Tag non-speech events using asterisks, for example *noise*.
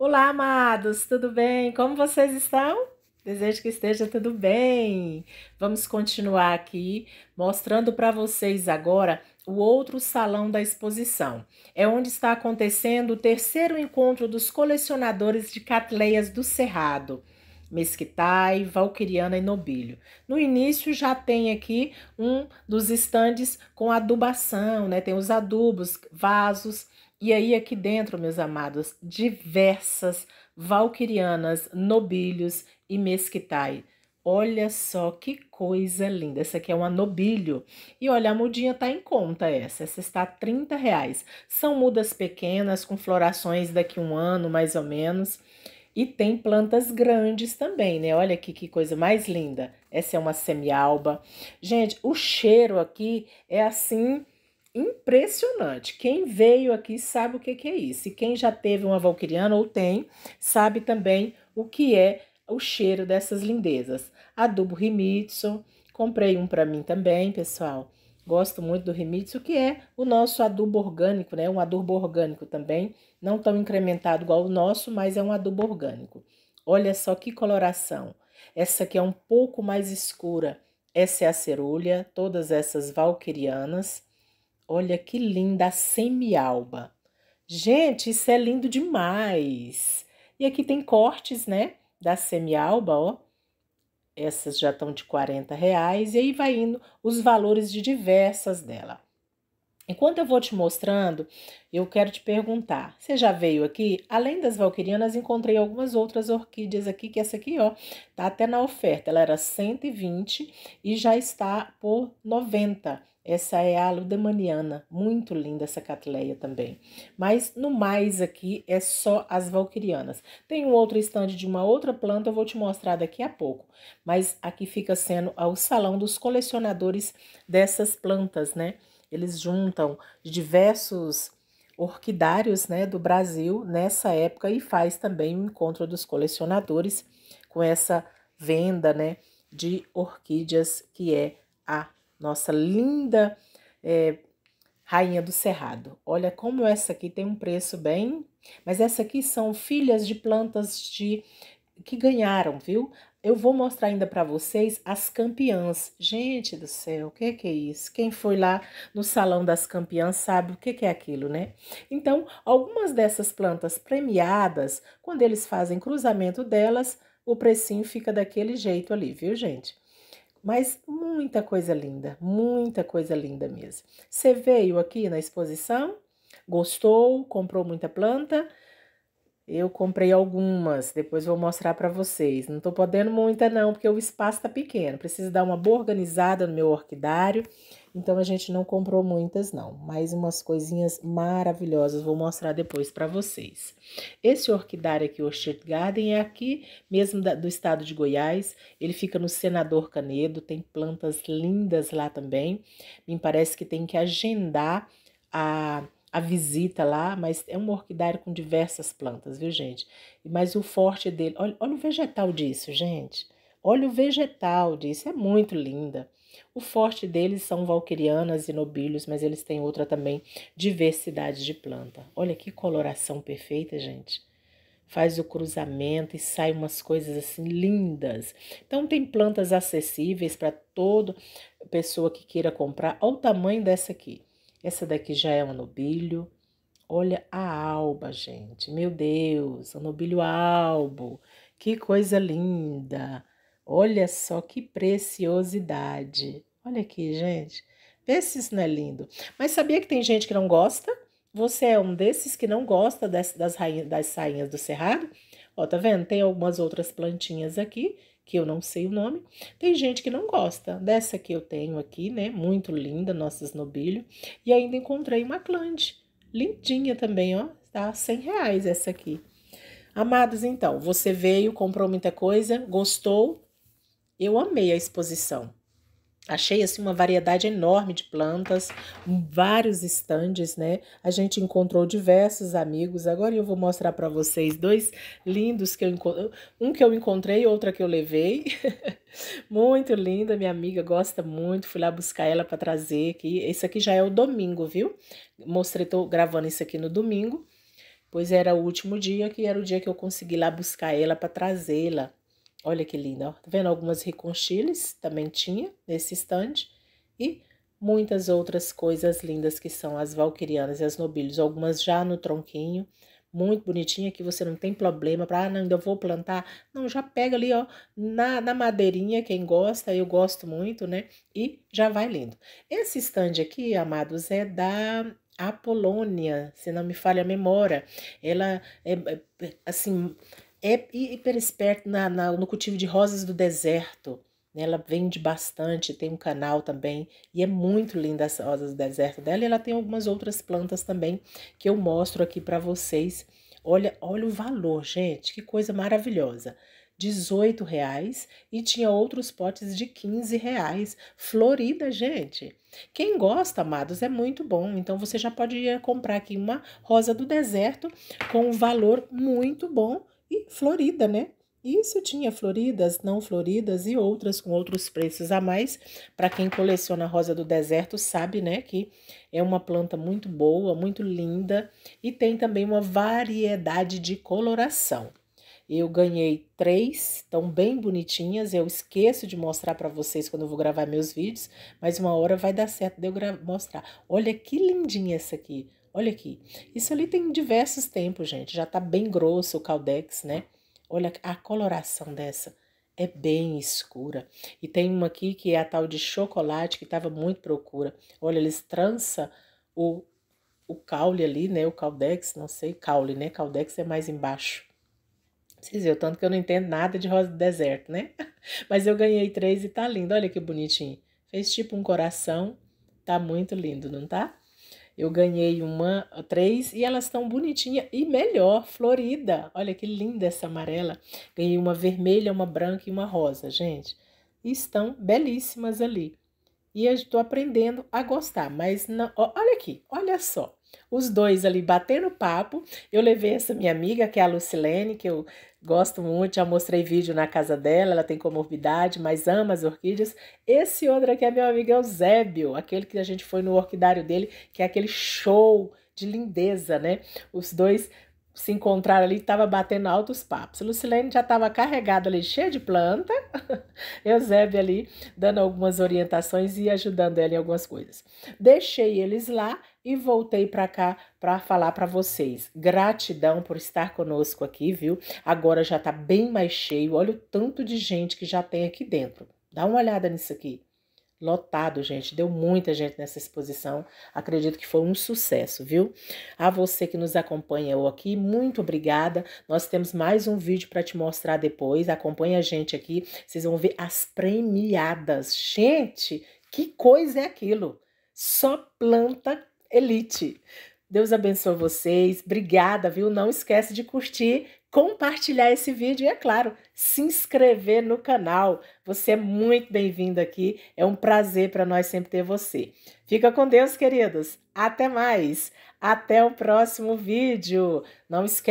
Olá, amados, tudo bem? Como vocês estão? Desejo que esteja tudo bem. Vamos continuar aqui mostrando para vocês agora o outro salão da exposição. É onde está acontecendo o terceiro encontro dos colecionadores de catleias do Cerrado. Mesquitai, Valquiriana e Nobilho. No início já tem aqui um dos estandes com adubação, né? Tem os adubos, vasos, e aí, aqui dentro, meus amados, diversas valquirianas, nobilios e mesquitai. Olha só que coisa linda. Essa aqui é uma nobilho. E olha, a mudinha tá em conta essa. Essa está a 30 reais. São mudas pequenas, com florações daqui um ano, mais ou menos. E tem plantas grandes também, né? Olha aqui que coisa mais linda. Essa é uma semialba. Gente, o cheiro aqui é assim impressionante. Quem veio aqui sabe o que, que é isso. E quem já teve uma valquiriana ou tem, sabe também o que é o cheiro dessas lindezas. Adubo Rimitsu, comprei um para mim também, pessoal. Gosto muito do Rimitsu, que é o nosso adubo orgânico, né? Um adubo orgânico também, não tão incrementado igual o nosso, mas é um adubo orgânico. Olha só que coloração. Essa aqui é um pouco mais escura. Essa é a cerúlia. todas essas valquirianas. Olha que linda a semialba. Gente, isso é lindo demais. E aqui tem cortes, né? Da semialba, ó. Essas já estão de 40 reais. E aí vai indo os valores de diversas dela. Enquanto eu vou te mostrando, eu quero te perguntar: você já veio aqui? Além das valquirianas, encontrei algumas outras orquídeas aqui, que essa aqui, ó, tá até na oferta. Ela era 120 e já está por 90. Essa é a Ludemaniana, muito linda essa catleia também. Mas no mais aqui é só as valquirianas. Tem um outro estande de uma outra planta, eu vou te mostrar daqui a pouco. Mas aqui fica sendo o salão dos colecionadores dessas plantas, né? Eles juntam diversos orquidários né, do Brasil nessa época e faz também o encontro dos colecionadores com essa venda né, de orquídeas que é a nossa linda é, rainha do cerrado. Olha como essa aqui tem um preço bem, mas essa aqui são filhas de plantas de que ganharam, viu? Eu vou mostrar ainda para vocês as campeãs. Gente do céu, o que, é que é isso? Quem foi lá no salão das campeãs sabe o que, que é aquilo, né? Então, algumas dessas plantas premiadas, quando eles fazem cruzamento delas, o precinho fica daquele jeito ali, viu, gente? Mas muita coisa linda, muita coisa linda mesmo. Você veio aqui na exposição, gostou, comprou muita planta, eu comprei algumas, depois vou mostrar para vocês. Não tô podendo muita não, porque o espaço tá pequeno. Preciso dar uma boa organizada no meu orquidário. Então a gente não comprou muitas não, mas umas coisinhas maravilhosas vou mostrar depois para vocês. Esse orquidário aqui, Orchard Garden, é aqui mesmo da, do estado de Goiás. Ele fica no Senador Canedo, tem plantas lindas lá também. Me parece que tem que agendar a a visita lá, mas é um orquidário com diversas plantas, viu, gente? Mas o forte dele, olha, olha o vegetal disso, gente. Olha o vegetal disso, é muito linda. O forte deles são valquirianas e nobílios, mas eles têm outra também, diversidade de planta. Olha que coloração perfeita, gente faz o cruzamento e sai umas coisas assim lindas. Então tem plantas acessíveis para toda pessoa que queira comprar. Olha o tamanho dessa aqui. Essa daqui já é um nobilho. Olha a alba, gente. Meu Deus, o nobilho albo. Que coisa linda. Olha só que preciosidade. Olha aqui, gente. Vê se isso não é lindo. Mas sabia que tem gente que não gosta? Você é um desses que não gosta das, das, rainha, das sainhas do cerrado? Ó, tá vendo? Tem algumas outras plantinhas aqui que eu não sei o nome. Tem gente que não gosta. Dessa que eu tenho aqui, né? Muito linda, nossa esnobilho. E ainda encontrei uma Clante, lindinha também, ó. Tá 100 reais essa aqui. Amados, então, você veio, comprou muita coisa, gostou. Eu amei a exposição. Achei assim uma variedade enorme de plantas, vários estandes, né? A gente encontrou diversos amigos. Agora eu vou mostrar para vocês dois lindos que eu encontrei, um que eu encontrei, outra que eu levei. *laughs* muito linda, minha amiga gosta muito. Fui lá buscar ela para trazer aqui. Esse aqui já é o domingo, viu? Mostrei, tô gravando isso aqui no domingo, pois era o último dia que era o dia que eu consegui lá buscar ela para trazê-la. Olha que linda, ó. Tá vendo? Algumas reconchiles também tinha nesse estande E muitas outras coisas lindas que são as valquirianas e as nobilhos. Algumas já no tronquinho, muito bonitinha, que você não tem problema para, ah, não, ainda vou plantar. Não, já pega ali, ó, na, na madeirinha, quem gosta, eu gosto muito, né? E já vai lindo. Esse estande aqui, amados, é da Apolônia, se não me falha a memória. Ela é, é assim, é hiper esperta na, na, no cultivo de rosas do deserto. Né? Ela vende bastante, tem um canal também, e é muito linda as rosas do deserto dela. E ela tem algumas outras plantas também que eu mostro aqui para vocês. Olha, olha o valor, gente, que coisa maravilhosa. R$18,00 reais e tinha outros potes de R$15,00, reais. Florida, gente. Quem gosta, amados, é muito bom. Então você já pode ir comprar aqui uma rosa do deserto com um valor muito bom e florida, né? Isso tinha floridas, não floridas e outras com outros preços a mais. Para quem coleciona rosa do deserto, sabe, né, que é uma planta muito boa, muito linda e tem também uma variedade de coloração. Eu ganhei três, estão bem bonitinhas. Eu esqueço de mostrar para vocês quando eu vou gravar meus vídeos, mas uma hora vai dar certo de eu mostrar. Olha que lindinha essa aqui. Olha aqui. Isso ali tem diversos tempos, gente. Já tá bem grosso o caldex, né? Olha a coloração dessa. É bem escura. E tem uma aqui que é a tal de chocolate, que estava muito procura. Olha, eles trança o, o caule ali, né? O caldex, não sei, caule, né? Caldex é mais embaixo. Vocês viram, tanto que eu não entendo nada de rosa do deserto, né? *laughs* Mas eu ganhei três e tá lindo. Olha que bonitinho. Fez tipo um coração. Tá muito lindo, não tá? Eu ganhei uma, três, e elas estão bonitinhas e melhor, florida. Olha que linda essa amarela. Ganhei uma vermelha, uma branca e uma rosa, gente. E estão belíssimas ali. E eu estou aprendendo a gostar, mas não, olha aqui, olha só. Os dois ali batendo papo. Eu levei essa minha amiga, que é a Lucilene, que eu Gosto muito, já mostrei vídeo na casa dela, ela tem comorbidade, mas ama as orquídeas. Esse outro aqui é meu amigo Eusébio, aquele que a gente foi no orquidário dele, que é aquele show de lindeza, né? Os dois se encontraram ali, estava batendo altos papos. Lucilene já estava carregada ali, cheia de planta. *laughs* Eusébio ali dando algumas orientações e ajudando ela em algumas coisas. Deixei eles lá e voltei para cá para falar para vocês. Gratidão por estar conosco aqui, viu? Agora já está bem mais cheio. Olha o tanto de gente que já tem aqui dentro. Dá uma olhada nisso aqui. Lotado, gente. Deu muita gente nessa exposição. Acredito que foi um sucesso, viu? A você que nos acompanha aqui, muito obrigada. Nós temos mais um vídeo para te mostrar depois. Acompanha a gente aqui. Vocês vão ver as premiadas. Gente, que coisa é aquilo? Só planta elite. Deus abençoe vocês. Obrigada, viu? Não esquece de curtir, compartilhar esse vídeo e, é claro, se inscrever no canal. Você é muito bem-vindo aqui. É um prazer para nós sempre ter você. Fica com Deus, queridos. Até mais. Até o próximo vídeo. Não esquece